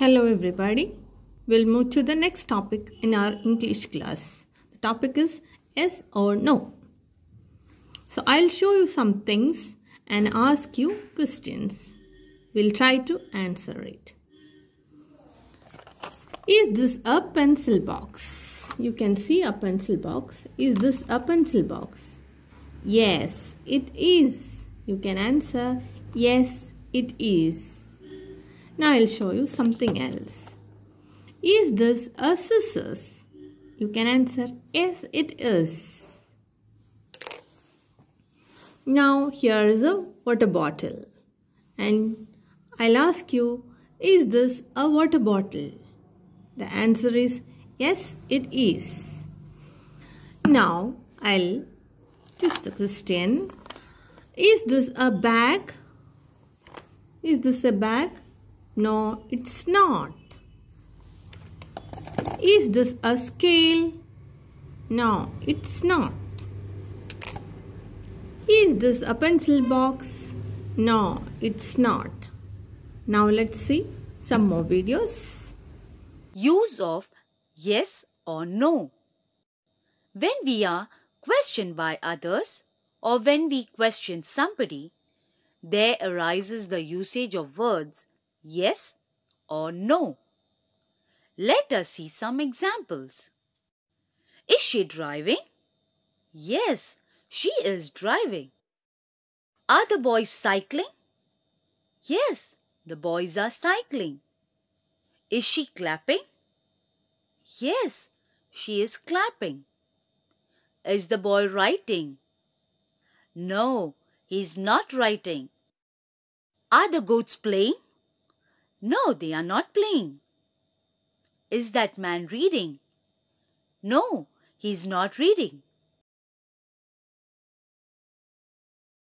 Hello everybody. We'll move to the next topic in our English class. The topic is yes or no. So I'll show you some things and ask you questions. We'll try to answer it. Is this a pencil box? You can see a pencil box. Is this a pencil box? Yes, it is. You can answer yes, it is. Now I'll show you something else. Is this a scissors? You can answer, yes it is. Now here is a water bottle. And I'll ask you, is this a water bottle? The answer is, yes it is. Now I'll twist the question. Is this a bag? Is this a bag? No, it's not. Is this a scale? No, it's not. Is this a pencil box? No, it's not. Now let's see some more videos. Use of yes or no. When we are questioned by others or when we question somebody, there arises the usage of words yes or no. Let us see some examples. Is she driving? Yes, she is driving. Are the boys cycling? Yes, the boys are cycling. Is she clapping? Yes, she is clapping. Is the boy writing? No, he is not writing. Are the goats playing? No, they are not playing. Is that man reading? No, he is not reading.